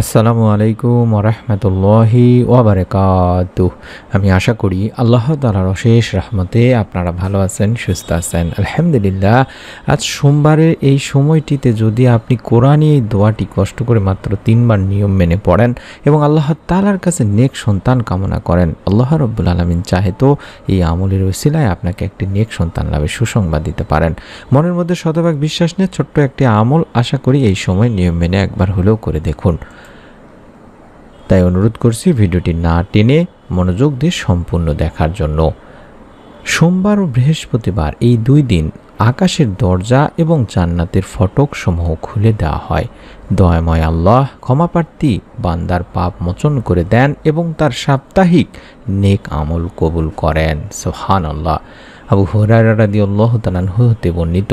আসসালামু আলাইকুম রহমতুল্লাহি ওবরকাত আমি আশা করি আল্লাহ তালার অশেষ রহমতে আপনারা ভালো আছেন সুস্থ আছেন আলহামদুলিল্লাহ আজ সোমবারের এই সময়টিতে যদি আপনি কোরআনই এই দোয়াটি কষ্ট করে মাত্র তিনবার নিয়ম মেনে পড়েন এবং আল্লাহ তালার কাছে নেক সন্তান কামনা করেন আল্লাহ রব্বুল আলমিন চাহে তো এই আমলের ওসিলায় আপনাকে একটি নেক সন্তান লাভে সুসংবাদ দিতে পারেন মনের মধ্যে শতভাগ বিশ্বাস নিয়ে ছোট্ট একটি আমল আশা করি এই সময় নিয়ম মেনে একবার হলেও করে দেখুন তাই অনুরোধ করছি ভিডিওটি না টেনে মনোযোগ দিয়ে সম্পূর্ণ দেখার জন্য সোমবার ও বৃহস্পতিবার এই দুই দিন আকাশের দরজা এবং জান্নাতের ফটক সমূহ খুলে দেওয়া হয় দয়াময় আল্লাহ ক্ষমাপ্রার্থী বান্দার পাপ মোচন করে দেন এবং তার সাপ্তাহিক নেক আমল কবুল করেন সোহান আল্লাহ আবু হরারাদি আল্লাহ তালানহু হতে বর্ণিত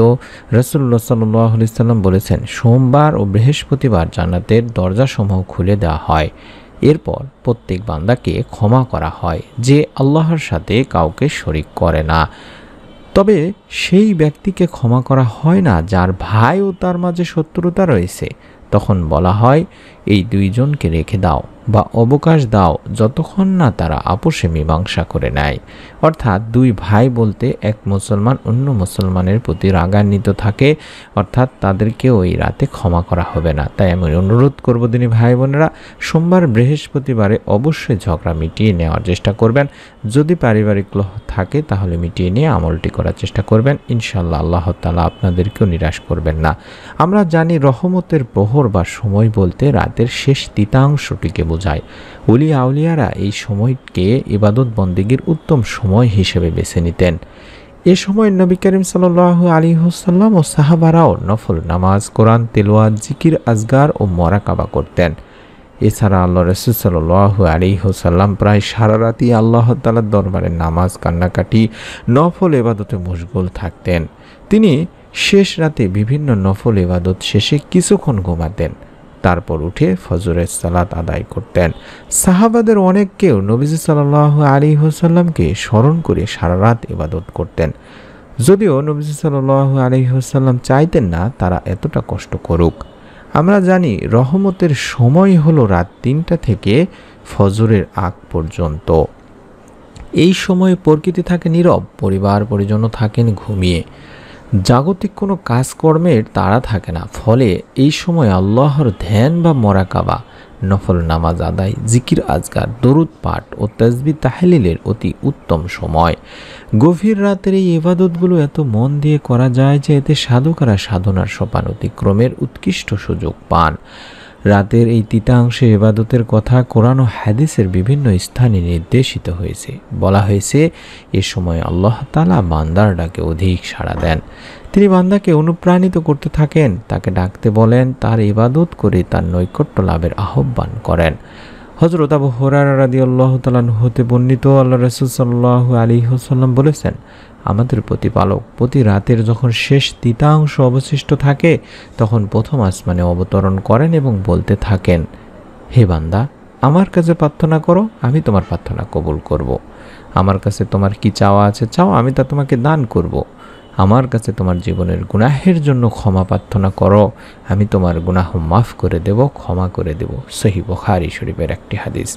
রসুল্লা সাল্লাম বলেছেন সোমবার ও বৃহস্পতিবার জান্নাতের দরজাসমূহ খুলে দেওয়া হয় এরপর প্রত্যেক বান্দাকে ক্ষমা করা হয় যে আল্লাহর সাথে কাউকে শরিক করে না তবে সেই ব্যক্তিকে ক্ষমা করা হয় না যার ভাই ও তার মাঝে শত্রুতা রয়েছে তখন বলা হয় এই দুইজনকে রেখে দাও বা অবকাশ দাও যতক্ষণ না তারা আপোষে মীমাংসা করে নেয় অর্থাৎ দুই ভাই বলতে এক মুসলমান অন্য মুসলমানের প্রতি রাগান্বিত থাকে অর্থাৎ তাদেরকেও এই রাতে ক্ষমা করা হবে না তাই আমি অনুরোধ করব তিনি ভাই বোনেরা সোমবার বৃহস্পতিবারে অবশ্যই ঝগড়া মিটিয়ে নেওয়ার চেষ্টা করবেন যদি পারিবারিক থাকে তাহলে মিটিয়ে নিয়ে আমলটি করার চেষ্টা করবেন ইনশাল্লাহ আল্লাহ তালা আপনাদেরকেও নিরাশ করবেন না আমরা জানি রহমতের প্রহ প্রহর বা সময় বলতে রাতের শেষ তৃতীয়াংশটিকে বোঝায় উলি আউলিয়ারা এই সময়কে ইবাদত বন্দীগীর উত্তম সময় হিসেবে বেছে নিতেন এ সময় নবী করিম সাল আলী হোসাল্লাম ও সাহাবারাও নফল নামাজ কোরআন তেলোয়া জিকির আজগার ও মরাকাবা করতেন এছাড়া আল্লাহ রসুল সাল আলী হোসাল্লাম প্রায় সারা রাতি আল্লাহ তালার দরবারে নামাজ কান্নাকাটি নফল এবাদতে মশগুল থাকতেন তিনি শেষ রাতে বিভিন্ন নফল ইবাদত শেষে কিছুক্ষণ ঘুমাতেন তারপর উঠে ফজরের সালাত আদায় করতেন সাহাবাদের অনেককেও নবীজি সাল্লাহ আলী হোসাল্লামকে স্মরণ করে সারা রাত ইবাদত করতেন যদিও নবীজি সাল্লাহ আলী হোসাল্লাম চাইতেন না তারা এতটা কষ্ট করুক আমরা জানি রহমতের সময় হলো রাত তিনটা থেকে ফজরের আগ পর্যন্ত এই সময়ে প্রকৃতি থাকে নীরব পরিবার পরিজন থাকেন ঘুমিয়ে জাগতিক কোনো কাজকর্মের তাড়া থাকে না ফলে এই সময় আল্লাহর ধ্যান বা মরাকাবা নফল নামাজ আদায় জিকির আজগার দরুদ পাঠ ও তাজবি তাহলিলের অতি উত্তম সময় গভীর রাতের এই এবাদতগুলো এত মন দিয়ে করা যায় যে এতে সাধকারা সাধনার সোপান অতিক্রমের উৎকৃষ্ট সুযোগ পান রাতের এই তিতাংশে এবাদতের কথা কোরআন ও হাদিসের বিভিন্ন স্থানে নির্দেশিত হয়েছে বলা হয়েছে এ সময় আল্লাহ তালা বান্দার ডাকে অধিক সাড়া দেন তিনি বান্দাকে অনুপ্রাণিত করতে থাকেন তাকে ডাকতে বলেন তার ইবাদত করে তার নৈকট্য লাভের আহ্বান করেন হজরত আবু হরার রাদি আল্লাহ তালান হতে বর্ণিত আল্লাহ রসুল সাল্লাহ আলী হুসাল্লাম বলেছেন আমাদের প্রতিপালক প্রতি রাতের যখন শেষ তিতাংশ অবশিষ্ট থাকে তখন প্রথম আসমানে অবতরণ করেন এবং বলতে থাকেন হে বান্দা আমার কাছে প্রার্থনা করো আমি তোমার প্রার্থনা কবুল করব। আমার কাছে তোমার কি চাওয়া আছে চাও আমি তা তোমাকে দান করবো আমার কাছে তোমার জীবনের গুনাহের জন্য ক্ষমা প্রার্থনা করো আমি তোমার গুনাহ মাফ করে দেব ক্ষমা করে দেব সহি বখারি শরীফের একটি হাদিস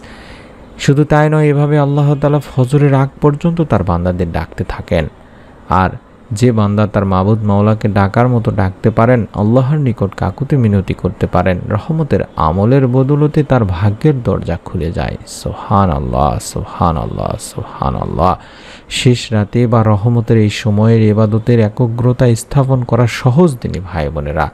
শুধু তাই নয় এভাবে আল্লাহ তালা ফজরের আগ পর্যন্ত তার বান্দাদের ডাকতে থাকেন আর যে বান্দা তার মাবুদ মাওলাকে ডাকার মতো ডাকতে পারেন আল্লাহর নিকট কাকুতে মিনতি করতে পারেন রহমতের আমলের বদলতে তার ভাগ্যের দরজা খুলে যায় সোহান আল্লাহ সোহান আল্লাহ সোহান আল্লাহ শেষ রাতে বা রহমতের এই সময়ের এবাদতের একগ্রতা স্থাপন করা সহজ তিনি ভাই বোনেরা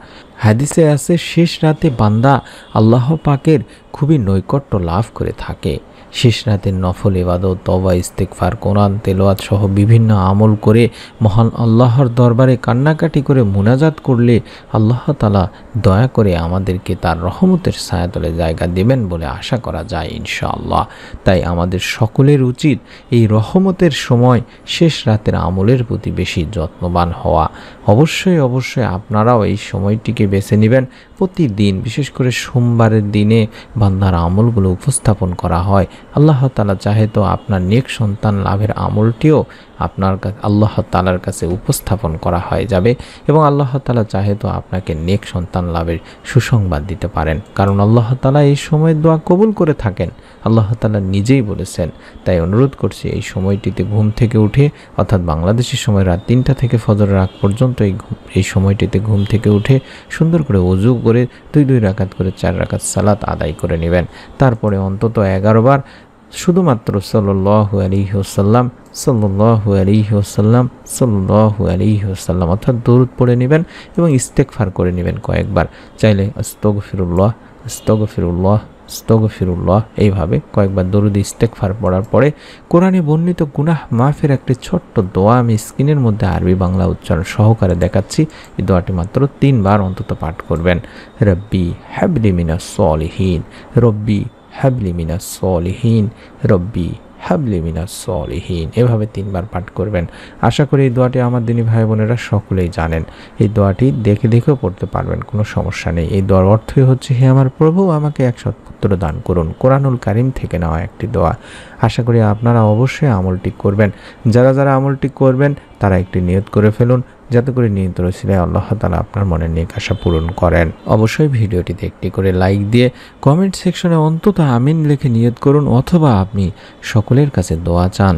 হাদিসে আছে শেষ রাতে বান্দা আল্লাহ পাকের খুবই নৈকট্য লাভ করে থাকে শেষ রাতের নফল এবাদত তবা ইস্তেকফার কোরআন তেলোয়াত সহ বিভিন্ন আমল করে মহান আল্লাহর দরবারে কান্নাকাটি করে মুনাজাত করলে আল্লাহ তালা দয়া করে আমাদেরকে তার রহমতের সায়াতলে জায়গা দেবেন বলে আশা করা যায় ইনশাআল্লাহ তাই আমাদের সকলের উচিত এই রহমতের সময় শেষ রাতের আমলের প্রতি বেশি যত্নবান হওয়া অবশ্যই অবশ্যই আপনারাও এই সময়টিকে বেছে নেবেন প্রতিদিন বিশেষ করে সোমবারের দিনে বান্দার আমলগুলো উপস্থাপন করা হয় আল্লাহ তালা চাহে তো আপনার নেক সন্তান লাভের আমলটিও আপনার আল্লাহ তালার কাছে উপস্থাপন করা হয়ে যাবে এবং আল্লাহ তালা চাহে তো আপনাকে নেক সন্তান লাভের সুসংবাদ দিতে পারেন কারণ আল্লাহ তালা এই সময় দোয়া কবুল করে থাকেন আল্লাহ তালা নিজেই বলেছেন তাই অনুরোধ করছি এই সময়টিতে ঘুম থেকে উঠে অর্থাৎ বাংলাদেশের সময় রাত তিনটা থেকে ফজর রাগ পর্যন্ত এই এই সময়টিতে ঘুম থেকে উঠে সুন্দর করে উজু করে দুই দুই রাকাত করে চার রাকাত সালাত আদায় করে নেবেন তারপরে অন্তত এগারো বার শুধুমাত্র সল্লু আলিহসাল্লাম সল্লু আলিহসাল্লাম সল্লু আলিহসাল্লাম অর্থাৎ দৌড় পড়ে নেবেন এবং ইস্তেকফার করে নেবেন কয়েকবার চাইলে আস্তগ ফিরুল্লাহ আস্তগ ফিরুল্লাহ ফিরুল্লাহ এইভাবে কয়েকবার দরুদ ইস্তেকফার পড়ার পরে কোরআনে বর্ণিত গুনাহ মাফের একটি ছোট্ট দোয়া আমি স্ক্রিনের মধ্যে আরবি বাংলা উচ্চারণ সহকারে দেখাচ্ছি এই দোয়াটি মাত্র তিনবার অন্তত পাঠ করবেন রব্বি হ্যাবলি মিনা সলিহীন রব্বি হাবলি মিনা সলিহীন রব্বি হাবলি মিনা সলিহীন এভাবে তিনবার পাঠ করবেন আশা করি এই দোয়াটি আমার দিনী ভাই বোনেরা সকলেই জানেন এই দোয়াটি দেখে দেখেও পড়তে পারবেন কোনো সমস্যা নেই এই দোয়ার অর্থই হচ্ছে হে আমার প্রভু আমাকে এক সৎপুত্র দান করুন কোরআনুল কারিম থেকে নেওয়া একটি দোয়া আশা করি আপনারা অবশ্যই আমলটি করবেন যারা যারা আমলটি করবেন তারা একটি নিয়ত করে ফেলুন যাতে করে নিয়ত রসিলায় আল্লাহ তালা আপনার মনের নিকাশা পূরণ করেন অবশ্যই ভিডিওটিতে একটি করে লাইক দিয়ে কমেন্ট সেকশনে অন্তত আমিন লিখে নিয়ত করুন অথবা আপনি সকলের কাছে দোয়া চান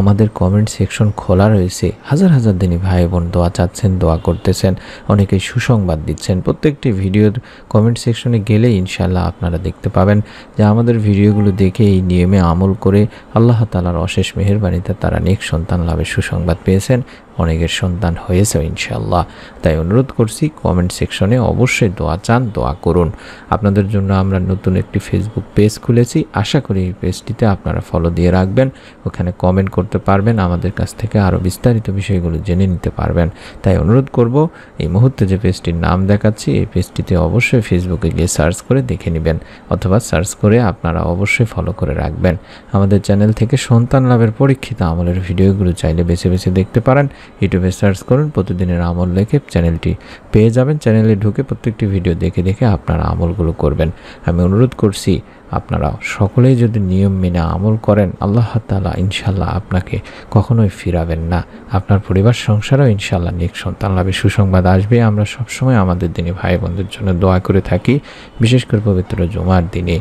আমাদের কমেন্ট সেকশন খোলা রয়েছে হাজার হাজার দিনই ভাই বোন দোয়া চাচ্ছেন দোয়া করতেছেন অনেকেই সুসংবাদ দিচ্ছেন প্রত্যেকটি ভিডিওর কমেন্ট সেকশনে গেলে ইনশাল্লাহ আপনারা দেখতে পাবেন যে আমাদের ভিডিওগুলো দেখে এই নিয়মে আমল করে আল্লাহ তালার অশেষ মেহরবানিতে তারা নেক সন্তান লাভের সুসংবাদ পেয়েছেন অনেকের সন্তান হয়েছে ইনশাল্লাহ তাই অনুরোধ করছি কমেন্ট সেকশনে অবশ্যই দোয়া চান দোয়া করুন আপনাদের জন্য আমরা নতুন একটি ফেসবুক পেজ খুলেছি আশা করি এই পেজটিতে আপনারা ফলো দিয়ে রাখবেন ওখানে কমেন্ট করতে পারবেন আমাদের কাছ থেকে আরও বিস্তারিত বিষয়গুলো জেনে নিতে পারবেন তাই অনুরোধ করব এই মুহূর্তে যে পেজটির নাম দেখাচ্ছি এই পেজটিতে অবশ্যই ফেসবুকে গিয়ে সার্চ করে দেখে নেবেন অথবা সার্চ করে আপনারা অবশ্যই ফলো করে রাখবেন আমাদের চ্যানেল থেকে সন্তান লাভের পরীক্ষিত আমলের ভিডিওগুলো চাইলে বেছে বেছে দেখতে পারেন ইউটিউবে সার্চ করুন প্রতিদিনের আমল লেখে চ্যানেলটি পেয়ে যাবেন চ্যানেলে ঢুকে প্রত্যেকটি ভিডিও দেখে দেখে আপনারা আমলগুলো করবেন আমি অনুরোধ করছি আপনারা সকলেই যদি নিয়ম মেনে আমল করেন আল্লাহ তালা ইনশাল্লাহ আপনাকে কখনোই ফিরাবেন না আপনার পরিবার সংসারও ইনশাল্লাহ নিক সন্তান লাভে সুসংবাদ আসবে আমরা সবসময় আমাদের দিনে ভাই বোনদের জন্য দোয়া করে থাকি বিশেষ করে পবিত্র জমার দিনে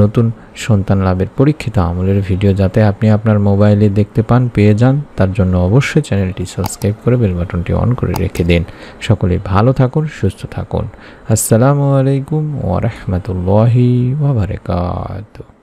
নতুন সন্তান লাভের পরীক্ষিত আমলের ভিডিও যাতে আপনি আপনার মোবাইলে দেখতে পান পেয়ে যান তার জন্য অবশ্যই চ্যানেলটি সাবস্ক্রাইব করে বেল বাটনটি অন করে রেখে দিন সকলে ভালো থাকুন সুস্থ থাকুন আসসালামু আলাইকুম ওয়া রাহমাতুল্লাহি God.